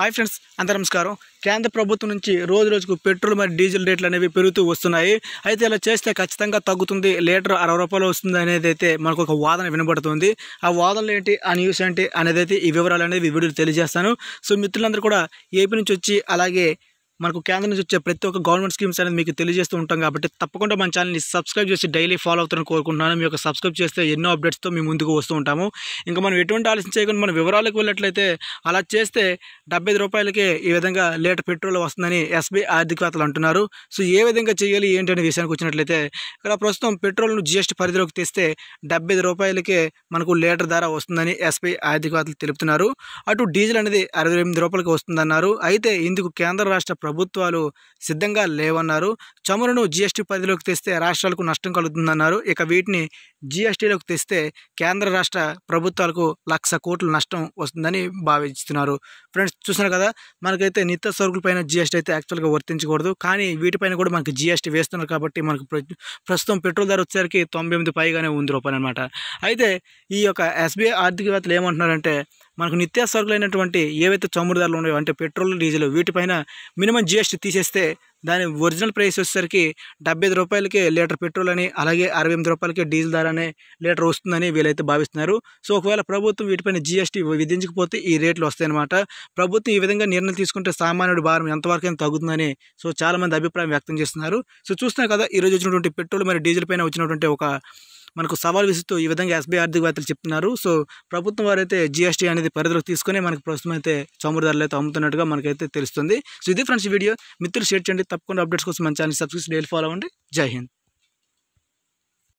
hi friends అందరూ నమస్కారం కేంద్ర ప్రభుత్వం నుంచి రోజు రోజుకు పెట్రోల్ మరియు డీజిల్ రేట్లు అనేవి పెరుగుతూ వస్తున్నాయి అయితే ఇలా చేస్తే ఖచ్చితంగా తగ్గుతుంది లీటర్ అరవై రూపాయలు వస్తుంది అనేది అయితే మనకు ఒక వాదన వినబడుతుంది ఆ వాదనలు ఏంటి ఆ న్యూస్ ఏంటి అనేది అయితే ఈ వివరాలు అనేవి వీడియో తెలియజేస్తాను సో మిత్రులందరూ కూడా ఏపీ నుంచి వచ్చి అలాగే మనకు కేంద్రం నుంచి వచ్చే ప్రతి ఒక్క గవర్నమెంట్ స్కీమ్స్ అనేది మీకు తెలియజేస్తూ ఉంటాం కాబట్టి తప్పకుండా మన ఛానల్ని సబ్స్క్రైబ్ చేసి డైలీ ఫాలో అవుతారని కోరుకుంటున్నాను మీ యొక్క సబ్స్క్రైబ్ చేస్తే ఎన్నో అప్డేట్స్తో మీ ముందుకు వస్తూ ఉంటాము ఇంకా మనం ఎటువంటి ఆలోచన చేయకుండా మన వివరాలకు వెళ్ళినట్లయితే అలా చేస్తే డెబ్బై రూపాయలకే ఈ విధంగా లేట్ పెట్రోల్ వస్తుందని ఎస్బీఐ ఆర్థికవేత్తలు అంటున్నారు సో ఏ విధంగా చేయాలి ఏంటి అనే విషయానికి వచ్చినట్లయితే ఇక్కడ ప్రస్తుతం పెట్రోల్ను జీఎస్టీ పరిధిలోకి తెస్తే డెబ్బై రూపాయలకే మనకు లీటర్ ధర వస్తుందని ఎస్బీఐ ఆర్థికవేత్తలు తెలుపుతున్నారు అటు డీజిల్ అనేది అరవై ఎనిమిది రూపాయలకి వస్తుందన్నారు అయితే ఇందుకు కేంద్ర రాష్ట్ర ప్రభుత్వాలు సిద్ధంగా లేవన్నారు చమురును జిఎస్టీ పరిధిలోకి తెస్తే రాష్ట్రాలకు నష్టం కలుగుతుందన్నారు ఇక వీటిని జీఎస్టీలోకి తెస్తే కేంద్ర రాష్ట్ర ప్రభుత్వాలకు లక్ష కోట్ల నష్టం వస్తుందని భావిస్తున్నారు ఫ్రెండ్స్ చూసినారు కదా మనకైతే నిత్య సరుకులపైన జీఎస్టీ అయితే యాక్చువల్గా వర్తించకూడదు కానీ వీటిపైన కూడా మనకి జిఎస్టీ వేస్తున్నారు కాబట్టి మనకు ప్రస్తుతం పెట్రోల్ ధర వచ్చేసరికి తొంభై ఎనిమిది పైగానే ఉంది రూపాయలు అనమాట అయితే ఈ యొక్క ఎస్బీఐ ఆర్థికవేత్తలు ఏమంటున్నారంటే మనకు నిత్యావసరకులైనటువంటి ఏవైతే చమురు ధరలు ఉన్నాయో అంటే పెట్రోల్ డీజిల్ వీటిపైన మినిమం జిఎస్టీ తీసేస్తే దాని ఒరిజినల్ ప్రైస్ వచ్చేసరికి డెబ్బై ఐదు రూపాయలకి లీటర్ పెట్రోల్ అని అలాగే అరవై ఎనిమిది రూపాయలకి డీజిల్ ధర అనే లీటర్ వస్తుందని వీలైతే భావిస్తున్నారు సో ఒకవేళ ప్రభుత్వం వీటిపైన జీఎస్టీ విధించకపోతే ఈ రేట్లు వస్తాయన్నమాట ప్రభుత్వం ఈ విధంగా నిర్ణయం తీసుకుంటే సామాన్యుడి భారం ఎంతవరకైనా తగ్గుతుందని సో చాలామంది అభిప్రాయం వ్యక్తం చేస్తున్నారు సో చూస్తున్నాం కదా ఈరోజు వచ్చినటువంటి పెట్రోల్ మరియు డీజిల్ పైన వచ్చినటువంటి ఒక మనకు సవాల్ విసుతూ ఈ విధంగా ఎస్బీఐ ఆర్థికవేత్తలు చెప్తున్నారు సో ప్రభుత్వం వారైతే జిఎస్టీ అనేది పరిధిలోకి తీసుకుని మనకు ప్రస్తుతం అయితే చమురు ధరలు అయితే అమ్ముతున్నట్టుగా మనకైతే తెలుస్తుంది సో ఇది ఫ్రెండ్స్ వీడియో మిత్రులు షేర్ చేయండి తప్పకుండా అప్డేట్స్ కోసం మన ఛానల్ సబ్స్క్రైబ్ డైలీ ఫాలో అవ్వండి జై హింద్